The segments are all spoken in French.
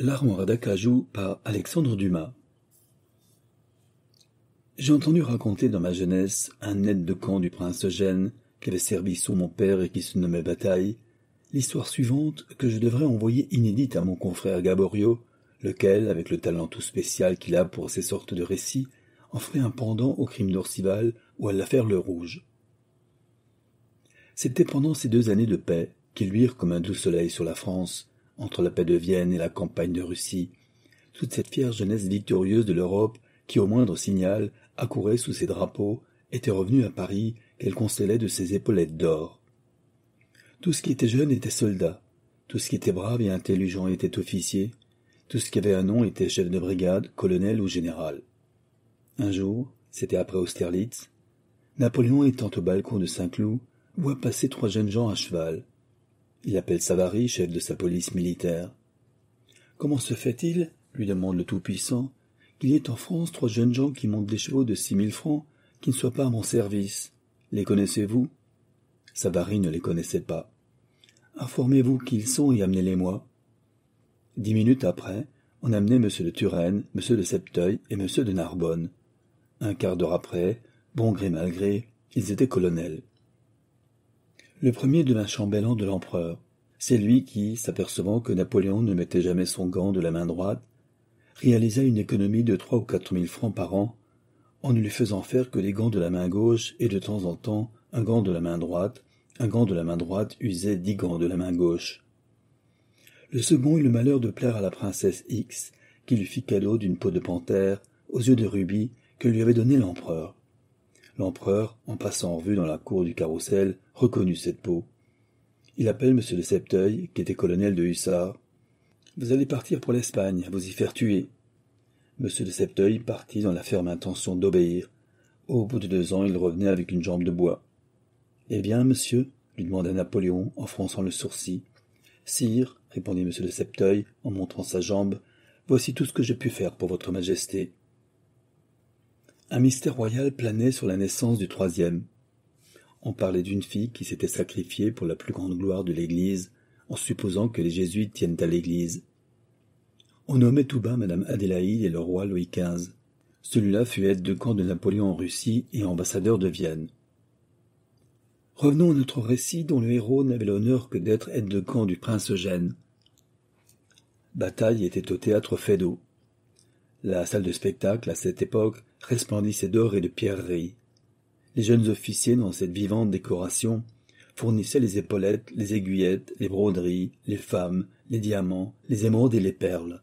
L'armoire d'acajou par Alexandre Dumas. J'ai entendu raconter dans ma jeunesse un aide de camp du prince Eugène qui avait servi sous mon père et qui se nommait Bataille, l'histoire suivante que je devrais envoyer inédite à mon confrère Gaborio, lequel, avec le talent tout spécial qu'il a pour ces sortes de récits, en ferait un pendant au crime d'Orcival ou à l'affaire Le Rouge. C'était pendant ces deux années de paix qui luirent comme un doux soleil sur la France entre la paix de Vienne et la campagne de Russie, toute cette fière jeunesse victorieuse de l'Europe qui, au moindre signal, accourait sous ses drapeaux, était revenue à Paris qu'elle constellait de ses épaulettes d'or. Tout ce qui était jeune était soldat, tout ce qui était brave et intelligent était officier, tout ce qui avait un nom était chef de brigade, colonel ou général. Un jour, c'était après Austerlitz, Napoléon étant au balcon de Saint-Cloud, voit passer trois jeunes gens à cheval, il appelle Savary, chef de sa police militaire. Comment se fait-il, lui demande le Tout-Puissant, qu'il y ait en France trois jeunes gens qui montent des chevaux de six mille francs qui ne soient pas à mon service Les connaissez-vous Savary ne les connaissait pas. Informez-vous qui ils sont et amenez-les-moi. Dix minutes après, on amenait M. de Turenne, M. de Septeuil et M. de Narbonne. Un quart d'heure après, bon gré mal gré, ils étaient colonels le premier devint chambellan de l'empereur. C'est lui qui, s'apercevant que Napoléon ne mettait jamais son gant de la main droite, réalisa une économie de trois ou quatre mille francs par an en ne lui faisant faire que les gants de la main gauche et de temps en temps un gant de la main droite, un gant de la main droite usait dix gants de la main gauche. Le second eut le malheur de plaire à la princesse X, qui lui fit cadeau d'une peau de panthère, aux yeux de rubis, que lui avait donné l'empereur. L'empereur, en passant en vue dans la cour du carrousel reconnut cette peau. Il appelle M. de Septeuil, qui était colonel de hussards. Vous allez partir pour l'Espagne, vous y faire tuer. M. de Septeuil partit dans la ferme intention d'obéir. Au bout de deux ans, il revenait avec une jambe de bois. Eh bien, monsieur lui demanda Napoléon en fronçant le sourcil. Sire, répondit M. de Septeuil en montrant sa jambe, voici tout ce que j'ai pu faire pour votre majesté. Un mystère royal planait sur la naissance du troisième on parlait d'une fille qui s'était sacrifiée pour la plus grande gloire de l'Église, en supposant que les jésuites tiennent à l'Église. On nommait tout bas Madame Adélaïde et le roi Louis XV. Celui-là fut aide de camp de Napoléon en Russie et ambassadeur de Vienne. Revenons à notre récit dont le héros n'avait l'honneur que d'être aide de camp du prince Eugène. Bataille était au théâtre Feydeau. La salle de spectacle, à cette époque, resplendissait d'or et de pierreries. Les jeunes officiers, dans cette vivante décoration, fournissaient les épaulettes, les aiguillettes, les broderies, les femmes, les diamants, les émeraudes et les perles.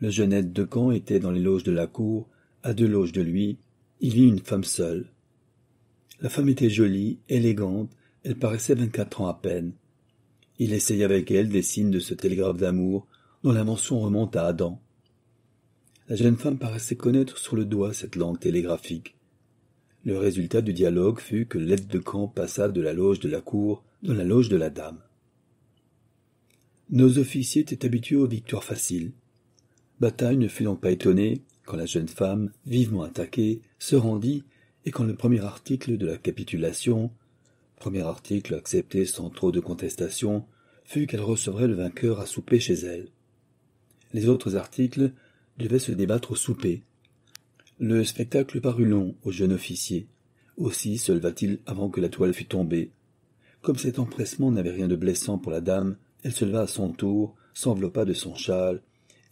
Le jeune aide de camp était dans les loges de la cour, à deux loges de lui, il vit une femme seule. La femme était jolie, élégante, elle paraissait vingt-quatre ans à peine. Il essaya avec elle des signes de ce télégraphe d'amour dont la mention remonte à Adam. La jeune femme paraissait connaître sur le doigt cette langue télégraphique. Le résultat du dialogue fut que l'aide de camp passa de la loge de la cour dans la loge de la dame. Nos officiers étaient habitués aux victoires faciles. Bataille ne fut donc pas étonnée quand la jeune femme, vivement attaquée, se rendit et quand le premier article de la capitulation, premier article accepté sans trop de contestation, fut qu'elle recevrait le vainqueur à souper chez elle. Les autres articles devaient se débattre au souper, le spectacle parut long au jeune officier. Aussi se leva-t-il avant que la toile fût tombée. Comme cet empressement n'avait rien de blessant pour la dame, elle se leva à son tour, s'enveloppa de son châle,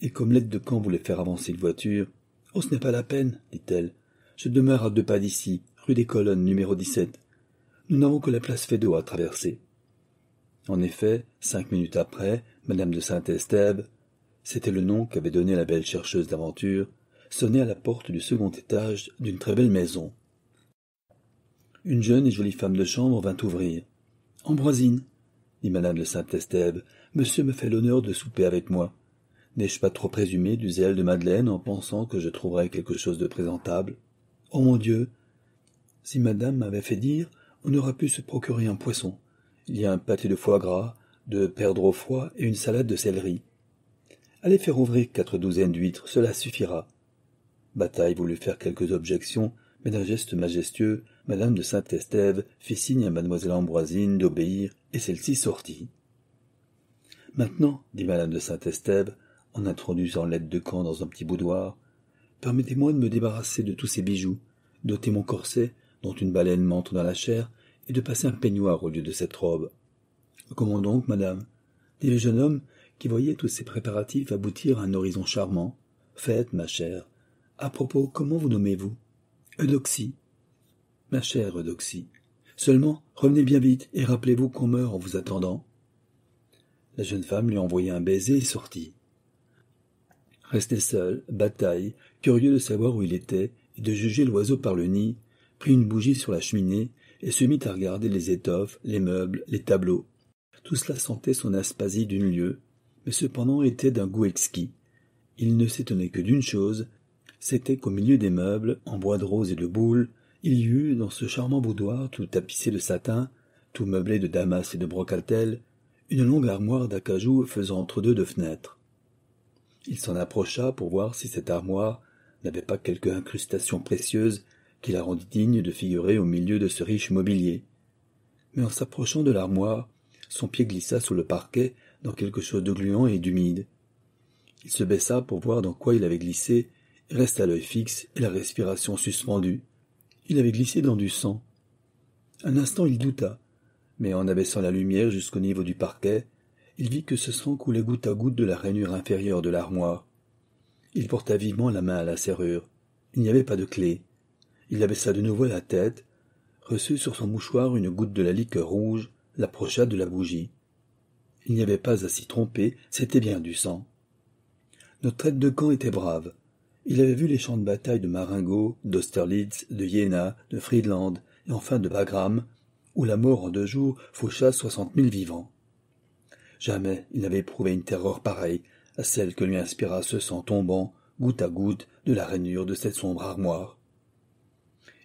et comme l'aide de camp voulait faire avancer une voiture, Oh, ce n'est pas la peine, dit-elle. Je demeure à deux pas d'ici, rue des Colonnes, numéro 17. Nous n'avons que la place Feydeau à traverser. En effet, cinq minutes après, Madame de Saint-Estève, c'était le nom qu'avait donné la belle chercheuse d'aventure, sonnait à la porte du second étage d'une très belle maison. Une jeune et jolie femme de chambre vint ouvrir. Ambroisine, dit madame de Saint-Estève, monsieur me fait l'honneur de souper avec moi. N'ai-je pas trop présumé du zèle de Madeleine en pensant que je trouverais quelque chose de présentable Oh mon Dieu Si madame m'avait fait dire, on aurait pu se procurer un poisson. Il y a un pâté de foie gras, de perdre au foie et une salade de céleri. Allez faire ouvrir quatre douzaines d'huîtres, cela suffira. Bataille voulut faire quelques objections, mais d'un geste majestueux, madame de Saint-Estève fit signe à mademoiselle Ambroisine d'obéir, et celle-ci sortit. Maintenant, dit madame de Saint-Estève, en introduisant l'aide de camp dans un petit boudoir, permettez-moi de me débarrasser de tous ces bijoux, d'ôter mon corset, dont une baleine m'entre dans la chair, et de passer un peignoir au lieu de cette robe. Comment donc, madame dit le jeune homme, qui voyait tous ces préparatifs aboutir à un horizon charmant. Faites, ma chère, à propos, comment vous nommez-vous Eudoxie. Ma chère Eudoxie. Seulement, revenez bien vite et rappelez-vous qu'on meurt en vous attendant. La jeune femme lui envoya un baiser et sortit. Resté seul, Bataille, curieux de savoir où il était et de juger l'oiseau par le nid, prit une bougie sur la cheminée et se mit à regarder les étoffes, les meubles, les tableaux. Tout cela sentait son aspasie d'une lieu, mais cependant était d'un goût exquis. Il ne s'étonnait que d'une chose, c'était qu'au milieu des meubles, en bois de rose et de boule, il y eut, dans ce charmant boudoir tout tapissé de satin, tout meublé de damas et de brocatel, une longue armoire d'acajou faisant entre deux deux fenêtres. Il s'en approcha pour voir si cette armoire n'avait pas quelque incrustation précieuse qui la rendit digne de figurer au milieu de ce riche mobilier. Mais en s'approchant de l'armoire, son pied glissa sous le parquet dans quelque chose de gluant et d'humide. Il se baissa pour voir dans quoi il avait glissé resta l'œil fixe et la respiration suspendue. Il avait glissé dans du sang. Un instant il douta, mais en abaissant la lumière jusqu'au niveau du parquet, il vit que ce sang coulait goutte à goutte de la rainure inférieure de l'armoire. Il porta vivement la main à la serrure. Il n'y avait pas de clé. Il abaissa de nouveau la tête, reçut sur son mouchoir une goutte de la liqueur rouge, l'approcha de la bougie. Il n'y avait pas à s'y tromper, c'était bien du sang. Notre aide de camp était brave. Il avait vu les champs de bataille de Marengo, d'Austerlitz, de Jena, de Friedland et enfin de Bagram, où la mort en deux jours faucha soixante mille vivants. Jamais il n'avait éprouvé une terreur pareille à celle que lui inspira ce sang tombant, goutte à goutte, de la rainure de cette sombre armoire.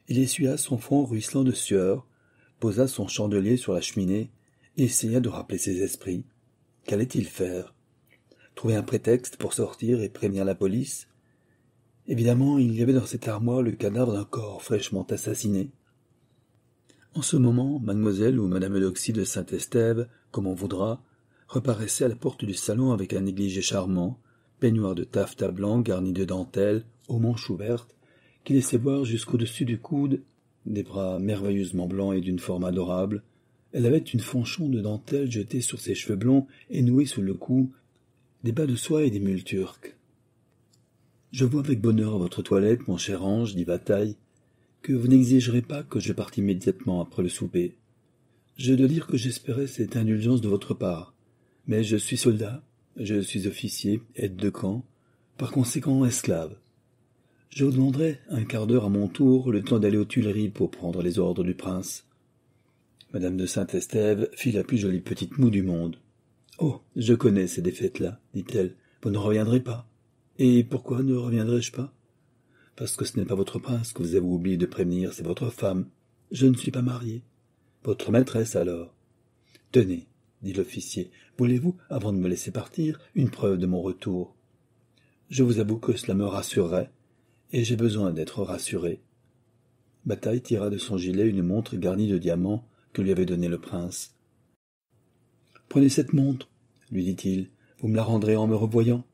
Il essuya son front ruisselant de sueur, posa son chandelier sur la cheminée, et essaya de rappeler ses esprits. Qu'allait-il faire Trouver un prétexte pour sortir et prévenir la police Évidemment, il y avait dans cette armoire le cadavre d'un corps fraîchement assassiné. En ce moment, mademoiselle ou madame Eudoxie de Saint-Estève, comme on voudra, reparaissait à la porte du salon avec un négligé charmant, peignoir de taffetas blanc garni de dentelles, aux manches ouvertes, qui laissait voir jusqu'au-dessus du coude des bras merveilleusement blancs et d'une forme adorable. Elle avait une fanchon de dentelle jetée sur ses cheveux blonds et nouée sous le cou, des bas de soie et des mules turques. Je vois avec bonheur votre toilette, mon cher ange, dit Bataille, que vous n'exigerez pas que je parte immédiatement après le souper. Je dois dire que j'espérais cette indulgence de votre part. Mais je suis soldat, je suis officier, aide de camp, par conséquent esclave. Je vous demanderai un quart d'heure à mon tour, le temps d'aller aux Tuileries pour prendre les ordres du prince. Madame de Saint-Estève fit la plus jolie petite moue du monde. Oh, je connais ces défaites-là, dit-elle, vous ne reviendrez pas. Et pourquoi ne reviendrai-je pas Parce que ce n'est pas votre prince que vous avez oublié de prévenir, c'est votre femme. Je ne suis pas marié. Votre maîtresse alors. Tenez, dit l'officier, voulez-vous, avant de me laisser partir, une preuve de mon retour Je vous avoue que cela me rassurerait, et j'ai besoin d'être rassuré. Bataille tira de son gilet une montre garnie de diamants que lui avait donné le prince. Prenez cette montre, lui dit-il, vous me la rendrez en me revoyant.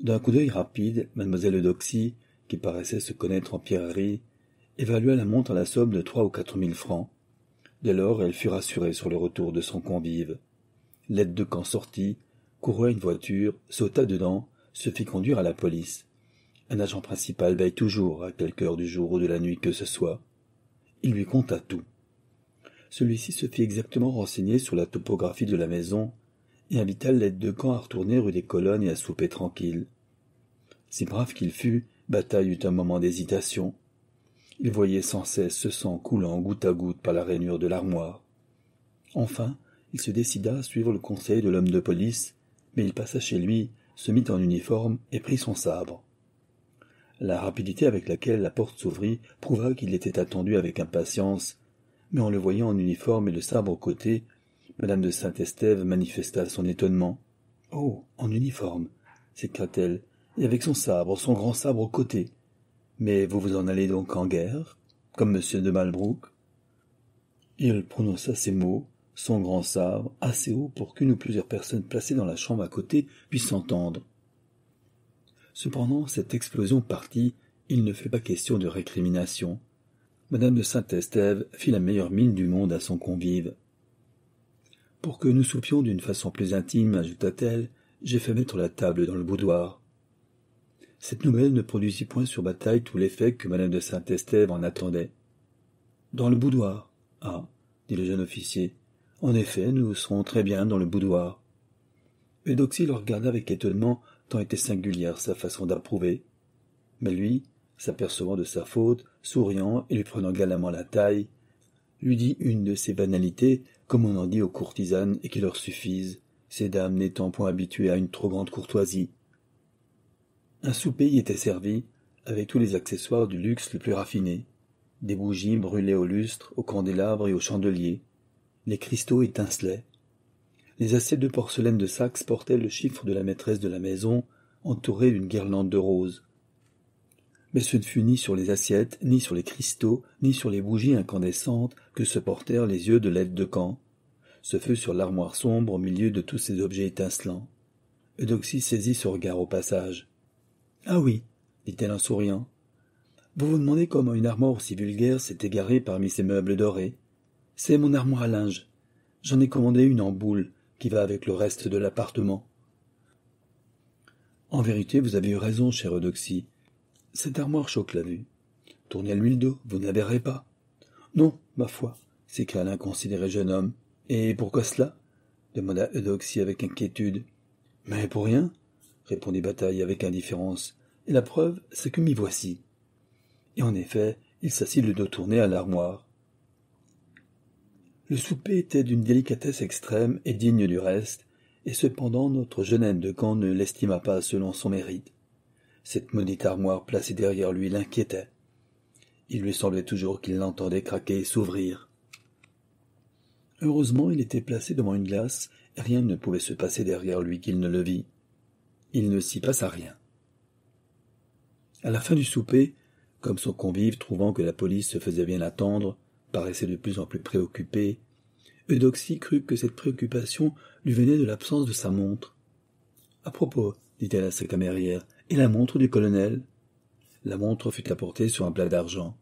D'un coup d'œil rapide, mademoiselle Eudoxie, qui paraissait se connaître en pierrerie, évalua la montre à la somme de trois ou quatre mille francs. Dès lors, elle fut rassurée sur le retour de son convive. L'aide de camp sortit, courut à une voiture, sauta dedans, se fit conduire à la police. Un agent principal veille toujours à quelque heure du jour ou de la nuit que ce soit. Il lui conta tout. Celui-ci se fit exactement renseigner sur la topographie de la maison et invita l'aide de camp à retourner rue des Colonnes et à souper tranquille. Si brave qu'il fût, Bataille eut un moment d'hésitation. Il voyait sans cesse ce sang coulant goutte à goutte par la rainure de l'armoire. Enfin, il se décida à suivre le conseil de l'homme de police, mais il passa chez lui, se mit en uniforme et prit son sabre. La rapidité avec laquelle la porte s'ouvrit prouva qu'il était attendu avec impatience, mais en le voyant en uniforme et le sabre au côté, Madame de Saint-Estève manifesta son étonnement. Oh, en uniforme, s'écria-t-elle, et avec son sabre, son grand sabre au côté. Mais vous vous en allez donc en guerre, comme M. de Malbrouck Il prononça ces mots, son grand sabre, assez haut pour qu'une ou plusieurs personnes placées dans la chambre à côté puissent entendre. Cependant, cette explosion partie, il ne fait pas question de récrimination. Madame de Saint-Estève fit la meilleure mine du monde à son convive. Pour que nous soupions d'une façon plus intime, ajouta-t-elle, j'ai fait mettre la table dans le boudoir. Cette nouvelle ne produisit point sur Bataille tout l'effet que madame de Saint-Estève en attendait. Dans le boudoir. Ah, dit le jeune officier. En effet, nous serons très bien dans le boudoir. Eudoxie le regarda avec étonnement, tant était singulière sa façon d'approuver. Mais lui, s'apercevant de sa faute, souriant et lui prenant galamment la taille, lui dit une de ces banalités comme on en dit aux courtisanes et qui leur suffisent, ces dames n'étant point habituées à une trop grande courtoisie. Un souper y était servi, avec tous les accessoires du luxe le plus raffiné. Des bougies brûlaient au lustre, aux candélabres et aux chandeliers. Les cristaux étincelaient. Les assiettes de porcelaine de Saxe portaient le chiffre de la maîtresse de la maison, entourée d'une guirlande de roses mais ce ne fut ni sur les assiettes, ni sur les cristaux, ni sur les bougies incandescentes que se portèrent les yeux de l'aide de camp. Ce fut sur l'armoire sombre au milieu de tous ces objets étincelants. Eudoxie saisit ce regard au passage. Ah oui, dit-elle en souriant. Vous vous demandez comment une armoire aussi vulgaire s'est égarée parmi ces meubles dorés C'est mon armoire à linge. J'en ai commandé une en boule qui va avec le reste de l'appartement. En vérité, vous avez eu raison, chère Eudoxie. Cette armoire choque la vue. Tournez l'huile d'eau, vous ne rien. pas. Non, ma foi, s'écria l'inconsidéré jeune homme. Et pourquoi cela demanda Eudoxie avec inquiétude. Mais pour rien, répondit Bataille avec indifférence. Et la preuve, c'est que m'y voici. Et en effet, il s'assit le dos tourné à l'armoire. Le souper était d'une délicatesse extrême et digne du reste, et cependant notre jeune aide de camp ne l'estima pas selon son mérite. Cette maudite armoire placée derrière lui l'inquiétait. Il lui semblait toujours qu'il l'entendait craquer et s'ouvrir. Heureusement, il était placé devant une glace, et rien ne pouvait se passer derrière lui qu'il ne le vit. Il ne s'y passa rien. À la fin du souper, comme son convive, trouvant que la police se faisait bien attendre, paraissait de plus en plus préoccupé, Eudoxie crut que cette préoccupation lui venait de l'absence de sa montre. À propos, dit-elle à sa camérière, et la montre du colonel. La montre fut apportée sur un plat d'argent.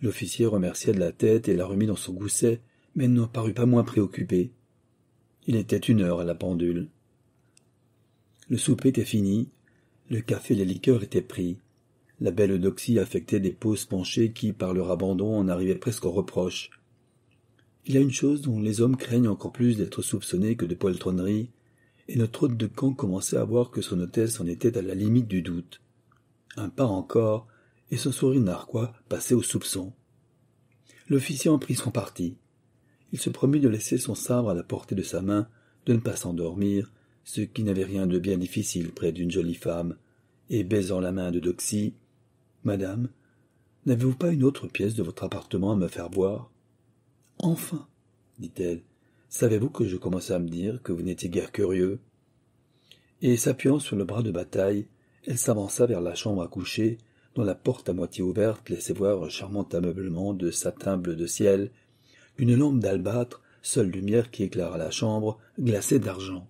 L'officier remercia de la tête et la remit dans son gousset, mais n'en parut pas moins préoccupé. Il était une heure à la pendule. Le souper était fini, le café et les liqueurs étaient pris. La belle doxie affectait des poses penchées qui, par leur abandon, en arrivaient presque au reproche. Il y a une chose dont les hommes craignent encore plus d'être soupçonnés que de poltronnerie, et notre hôte de camp commençait à voir que son hôtesse en était à la limite du doute. Un pas encore, et son sourire narquois passait au soupçon. L'officier en prit son parti. Il se promit de laisser son sabre à la portée de sa main, de ne pas s'endormir, ce qui n'avait rien de bien difficile près d'une jolie femme, et baisant la main de Doxy, Madame, n'avez-vous pas une autre pièce de votre appartement à me faire voir Enfin, dit-elle, Savez-vous que je commençais à me dire que vous n'étiez guère curieux Et s'appuyant sur le bras de bataille, elle s'avança vers la chambre à coucher, dont la porte à moitié ouverte laissait voir un charmant ameublement de satin bleu de ciel, une lampe d'albâtre, seule lumière qui éclaira la chambre, glacée d'argent.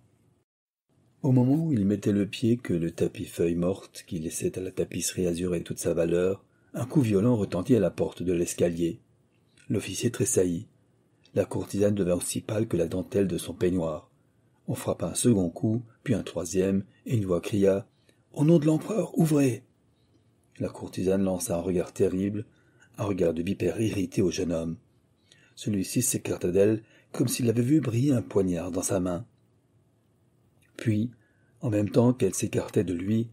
Au moment où il mettait le pied que le tapis feuille morte qui laissait à la tapisserie azurée toute sa valeur, un coup violent retentit à la porte de l'escalier. L'officier tressaillit. La courtisane devint aussi pâle que la dentelle de son peignoir. On frappa un second coup, puis un troisième, et une voix cria Au nom de l'empereur, ouvrez La courtisane lança un regard terrible, un regard de vipère irrité au jeune homme. Celui-ci s'écarta d'elle comme s'il avait vu briller un poignard dans sa main. Puis, en même temps qu'elle s'écartait de lui,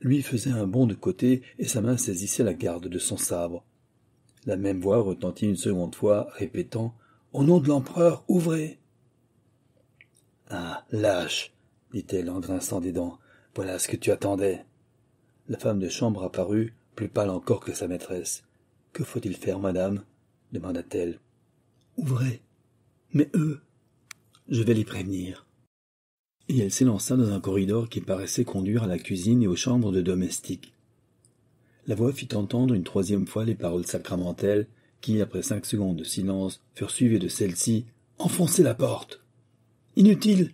lui faisait un bond de côté et sa main saisissait la garde de son sabre. La même voix retentit une seconde fois, répétant au nom de l'empereur, ouvrez. Ah. Lâche. dit-elle en grinçant des dents. Voilà ce que tu attendais. La femme de chambre apparut, plus pâle encore que sa maîtresse. Que faut-il faire, madame demanda-t-elle. Ouvrez. Mais eux. Je vais les prévenir. Et elle s'élança dans un corridor qui paraissait conduire à la cuisine et aux chambres de domestiques. La voix fit entendre une troisième fois les paroles sacramentelles qui, après cinq secondes de silence, furent suivies de celle-ci. Enfoncez la porte. Inutile.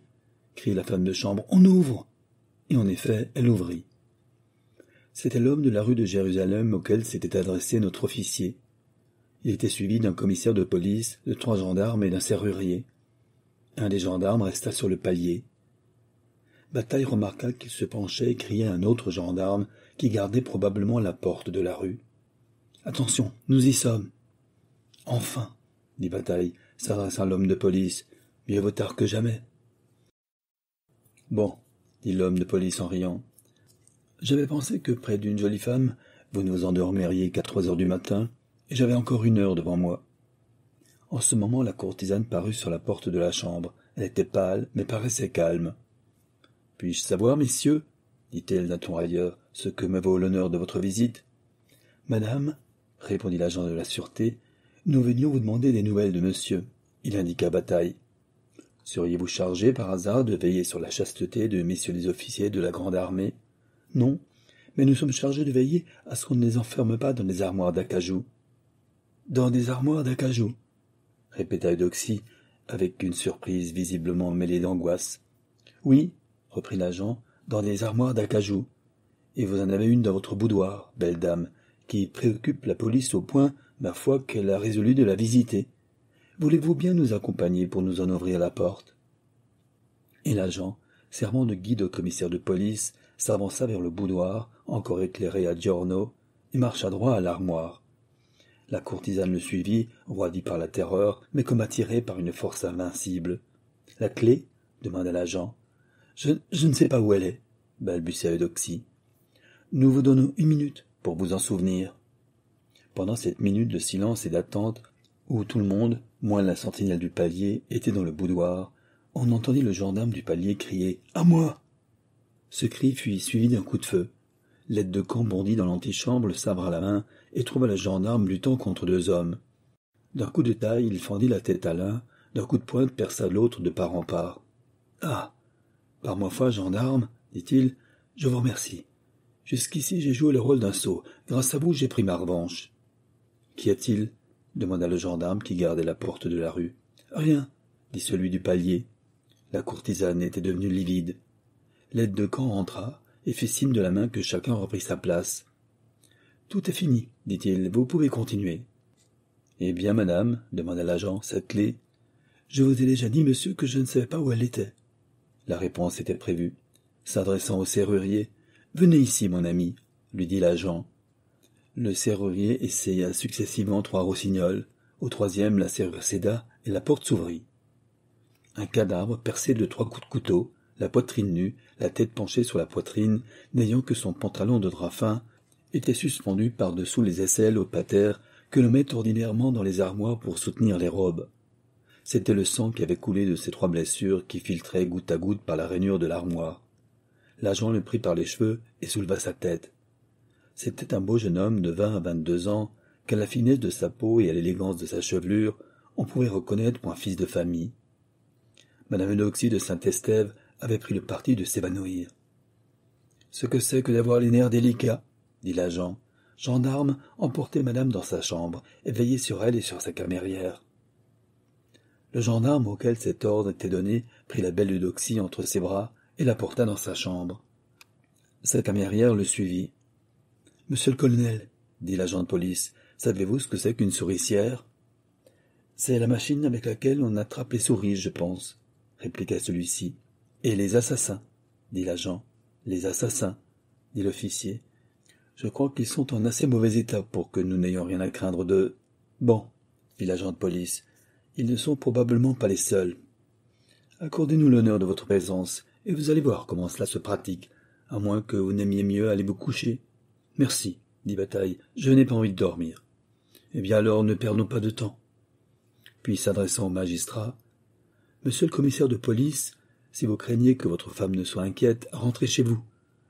crie la femme de chambre. On ouvre. Et en effet, elle ouvrit. C'était l'homme de la rue de Jérusalem auquel s'était adressé notre officier. Il était suivi d'un commissaire de police, de trois gendarmes et d'un serrurier. Un des gendarmes resta sur le palier. Bataille remarqua qu'il se penchait et criait un autre gendarme qui gardait probablement la porte de la rue. Attention, nous y sommes. Enfin, dit Bataille, à l'homme de police, mieux vaut tard que jamais. Bon, dit l'homme de police en riant, j'avais pensé que près d'une jolie femme, vous ne vous endormiriez qu'à trois heures du matin, et j'avais encore une heure devant moi. En ce moment, la courtisane parut sur la porte de la chambre. Elle était pâle, mais paraissait calme. Puis-je savoir, messieurs, dit-elle d'un ton railleur, ce que me vaut l'honneur de votre visite Madame, répondit l'agent de la sûreté, nous venions vous demander des nouvelles de monsieur. Il indiqua Bataille. Seriez-vous chargé par hasard de veiller sur la chasteté de messieurs les officiers de la grande armée Non, mais nous sommes chargés de veiller à ce qu'on ne les enferme pas dans des armoires d'acajou. Dans des armoires d'acajou répéta Eudoxie, avec une surprise visiblement mêlée d'angoisse. Oui, reprit l'agent, dans des armoires d'acajou. Et vous en avez une dans votre boudoir, belle dame, qui préoccupe la police au point ma foi qu'elle a résolu de la visiter. Voulez-vous bien nous accompagner pour nous en ouvrir la porte Et l'agent, servant de guide au commissaire de police, s'avança vers le boudoir, encore éclairé à Giorno, et marcha droit à l'armoire. La courtisane le suivit, roidie par la terreur, mais comme attirée par une force invincible. La clé demanda l'agent. Je, je ne sais pas où elle est, balbutia Eudoxie. Nous vous donnons une minute pour vous en souvenir. Pendant cette minute de silence et d'attente, où tout le monde, moins la sentinelle du palier, était dans le boudoir, on entendit le gendarme du palier crier À moi Ce cri fut suivi d'un coup de feu. L'aide de camp bondit dans l'antichambre, le sabre à la main, et trouva le gendarme luttant contre deux hommes. D'un coup de taille, il fendit la tête à l'un, d'un coup de pointe perça l'autre de part en part. Ah Par ma foi, gendarme, dit-il, je vous remercie. Jusqu'ici, j'ai joué le rôle d'un sot. Grâce à vous, j'ai pris ma revanche. Qu'y a-t-il demanda le gendarme qui gardait la porte de la rue. Rien, dit celui du palier. La courtisane était devenue livide. L'aide de camp entra et fit signe de la main que chacun reprit sa place. Tout est fini, dit-il, vous pouvez continuer. Eh bien, madame, demanda l'agent, cette clé. Je vous ai déjà dit, monsieur, que je ne savais pas où elle était. La réponse était prévue. S'adressant au serrurier, Venez ici, mon ami, lui dit l'agent, le serrurier essaya successivement trois rossignols. Au troisième, la serrure céda et la porte s'ouvrit. Un cadavre percé de trois coups de couteau, la poitrine nue, la tête penchée sur la poitrine, n'ayant que son pantalon de drap fin, était suspendu par-dessous les aisselles au pater que l'on met ordinairement dans les armoires pour soutenir les robes. C'était le sang qui avait coulé de ces trois blessures qui filtrait goutte à goutte par la rainure de l'armoire. L'agent le prit par les cheveux et souleva sa tête. C'était un beau jeune homme de vingt à vingt-deux ans, qu'à la finesse de sa peau et à l'élégance de sa chevelure, on pouvait reconnaître pour un fils de famille. Madame Eudoxie de Saint-Estève avait pris le parti de s'évanouir. Ce que c'est que d'avoir les nerfs délicats, dit l'agent. Gendarme emportait madame dans sa chambre et veillait sur elle et sur sa camérière. Le gendarme auquel cet ordre était donné prit la belle Eudoxie entre ses bras et la porta dans sa chambre. Sa camérière le suivit. Monsieur le colonel, dit l'agent de police, savez-vous ce que c'est qu'une souricière C'est la machine avec laquelle on attrape les souris, je pense, répliqua celui-ci. Et les assassins, dit l'agent. Les assassins, dit l'officier. Je crois qu'ils sont en assez mauvais état pour que nous n'ayons rien à craindre de. Bon, dit l'agent de police, ils ne sont probablement pas les seuls. Accordez-nous l'honneur de votre présence, et vous allez voir comment cela se pratique, à moins que vous n'aimiez mieux aller vous coucher, Merci, dit Bataille, je n'ai pas envie de dormir. Eh bien alors ne perdons pas de temps. Puis s'adressant au magistrat. Monsieur le commissaire de police, si vous craignez que votre femme ne soit inquiète, rentrez chez vous.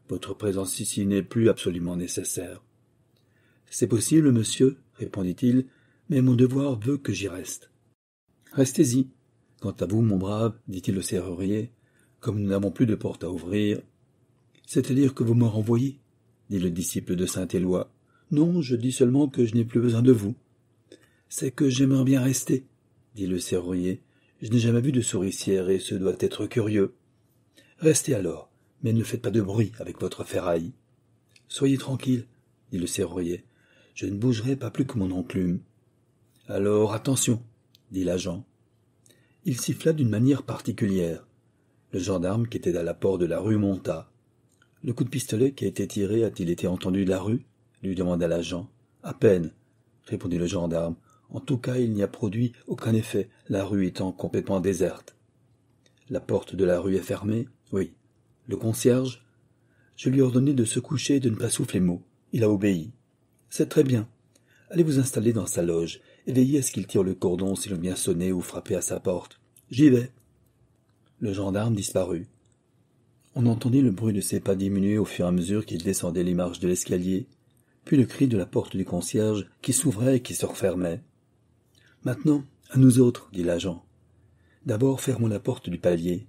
Votre présence ici n'est plus absolument nécessaire. C'est possible, monsieur, répondit-il, mais mon devoir veut que j'y reste. Restez-y. Quant à vous, mon brave, dit-il au serrurier, comme nous n'avons plus de porte à ouvrir, c'est-à-dire que vous me renvoyez dit le disciple de saint Éloi. Non, je dis seulement que je n'ai plus besoin de vous. C'est que j'aimerais bien rester, dit le serrurier. Je n'ai jamais vu de souricière et ce doit être curieux. Restez alors, mais ne faites pas de bruit avec votre ferraille. Soyez tranquille, dit le serrurier. Je ne bougerai pas plus que mon enclume. Alors attention, dit l'agent. Il siffla d'une manière particulière. Le gendarme qui était à la porte de la rue monta. Le coup de pistolet qui a été tiré a-t-il été entendu de la rue lui demanda l'agent. À peine, répondit le gendarme. En tout cas, il n'y a produit aucun effet, la rue étant complètement déserte. La porte de la rue est fermée Oui. Le concierge Je lui ai ordonné de se coucher et de ne pas souffler mot. Il a obéi. C'est très bien. Allez vous installer dans sa loge et veillez à ce qu'il tire le cordon l'on vient sonner ou frapper à sa porte. J'y vais. Le gendarme disparut. On entendit le bruit de ses pas diminuer au fur et à mesure qu'il descendait les marches de l'escalier, puis le cri de la porte du concierge qui s'ouvrait et qui se refermait. Maintenant, à nous autres, dit l'agent. D'abord fermons la porte du palier.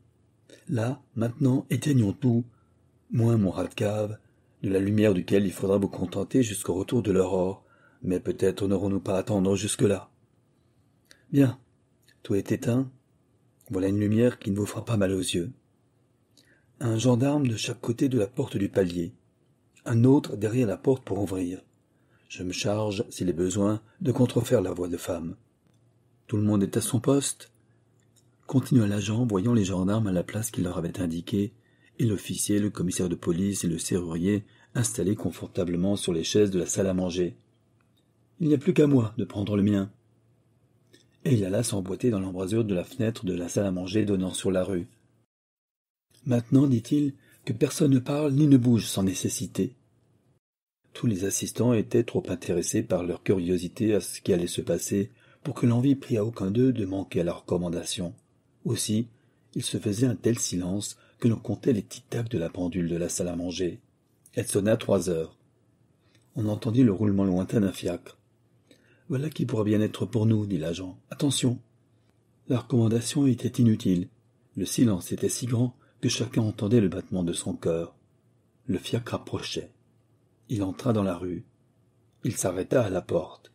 Là, maintenant, éteignons tout, moins mon rat de cave, de la lumière duquel il faudra vous contenter jusqu'au retour de l'aurore, mais peut-être n'aurons-nous pas à attendre jusque-là. Bien, tout est éteint. Voilà une lumière qui ne vous fera pas mal aux yeux un gendarme de chaque côté de la porte du palier, un autre derrière la porte pour ouvrir. Je me charge, s'il est besoin, de contrefaire la voix de femme. Tout le monde est à son poste continua l'agent, voyant les gendarmes à la place qu'il leur avait indiquée, et l'officier, le commissaire de police et le serrurier installés confortablement sur les chaises de la salle à manger. Il n'y a plus qu'à moi de prendre le mien. Et il alla s'emboîter dans l'embrasure de la fenêtre de la salle à manger donnant sur la rue. Maintenant, dit-il, que personne ne parle ni ne bouge sans nécessité. Tous les assistants étaient trop intéressés par leur curiosité à ce qui allait se passer pour que l'envie prît à aucun d'eux de manquer à la recommandation. Aussi, il se faisait un tel silence que l'on comptait les tic tac de la pendule de la salle à manger. Elle sonna trois heures. On entendit le roulement lointain d'un fiacre. Voilà qui pourrait bien être pour nous, dit l'agent. Attention. La recommandation était inutile. Le silence était si grand chacun entendait le battement de son cœur. Le fiacre approchait. Il entra dans la rue. Il s'arrêta à la porte.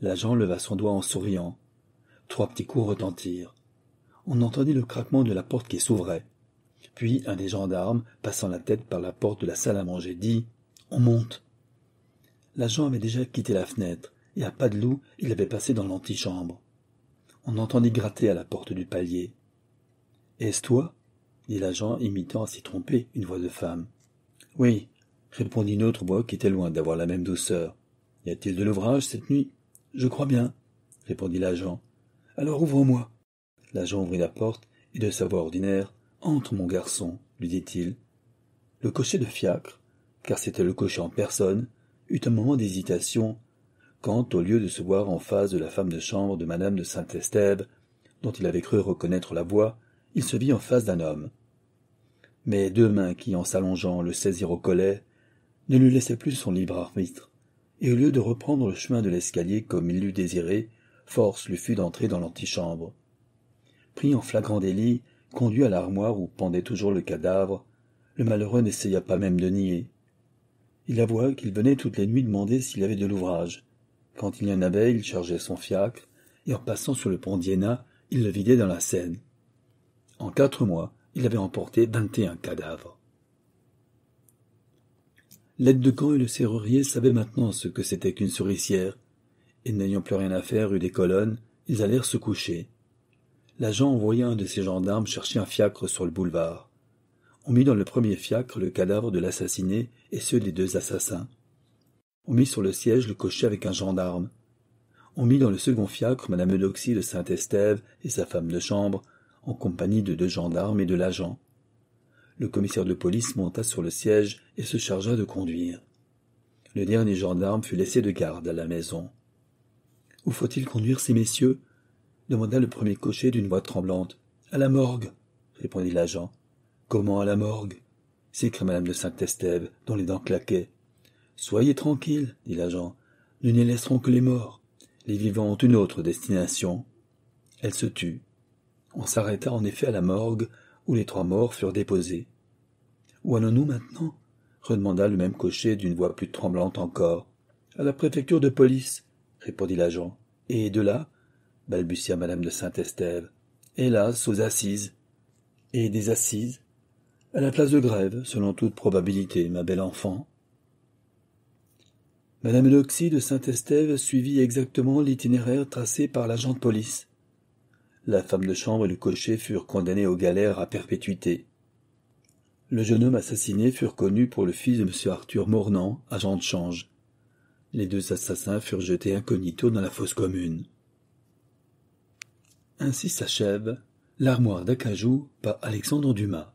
L'agent leva son doigt en souriant. Trois petits coups retentirent. On entendit le craquement de la porte qui s'ouvrait. Puis un des gendarmes, passant la tête par la porte de la salle à manger, dit On monte. L'agent avait déjà quitté la fenêtre, et à pas de loup, il avait passé dans l'antichambre. On entendit gratter à la porte du palier. Est-ce toi dit l'agent, imitant à s'y tromper une voix de femme. Oui, répondit une autre voix qui était loin d'avoir la même douceur. Y a-t-il de l'ouvrage cette nuit Je crois bien, répondit l'agent. Alors ouvre-moi. L'agent ouvrit la porte et de sa voix ordinaire Entre, mon garçon, lui dit-il. Le cocher de fiacre, car c'était le cocher en personne, eut un moment d'hésitation quand, au lieu de se voir en face de la femme de chambre de madame de saint Estève, dont il avait cru reconnaître la voix, il se vit en face d'un homme. Mais deux mains qui, en s'allongeant, le saisirent au collet, ne lui laissaient plus son libre arbitre, et au lieu de reprendre le chemin de l'escalier comme il l'eût désiré, force lui fut d'entrer dans l'antichambre. Pris en flagrant délit, conduit à l'armoire où pendait toujours le cadavre, le malheureux n'essaya pas même de nier. Il avoua qu'il venait toutes les nuits demander s'il avait de l'ouvrage. Quand il y en avait, il chargeait son fiacre, et en passant sur le pont d'Iéna, il le vidait dans la Seine. En quatre mois, il avait emporté vingt et un cadavres. L'aide de camp et le serrurier savaient maintenant ce que c'était qu'une souricière, et n'ayant plus rien à faire rue des colonnes, ils allèrent se coucher. L'agent envoya un de ses gendarmes chercher un fiacre sur le boulevard. On mit dans le premier fiacre le cadavre de l'assassiné et ceux des deux assassins. On mit sur le siège le cocher avec un gendarme. On mit dans le second fiacre Madame Eudoxie de Saint-Estève et sa femme de chambre, en compagnie de deux gendarmes et de l'agent. Le commissaire de police monta sur le siège et se chargea de conduire. Le dernier gendarme fut laissé de garde à la maison. Où faut-il conduire ces messieurs demanda le premier cocher d'une voix tremblante. À la morgue, répondit l'agent. Comment à la morgue s'écria madame de Saint-Estève, dont les dents claquaient. Soyez tranquille, dit l'agent. Nous n'y laisserons que les morts. Les vivants ont une autre destination. Elle se tut. On s'arrêta en effet à la morgue, où les trois morts furent déposés. Où allons-nous maintenant redemanda le même cocher d'une voix plus tremblante encore. À la préfecture de police, répondit l'agent. Et de là balbutia madame de Saint-Estève. Hélas, aux assises. Et des assises À la place de grève, selon toute probabilité, ma belle enfant. Madame Loxy de Saint-Estève suivit exactement l'itinéraire tracé par l'agent de police. La femme de chambre et le cocher furent condamnés aux galères à perpétuité. Le jeune homme assassiné furent connus pour le fils de M. Arthur Mornan, agent de change. Les deux assassins furent jetés incognito dans la fosse commune. Ainsi s'achève L'armoire d'acajou par Alexandre Dumas.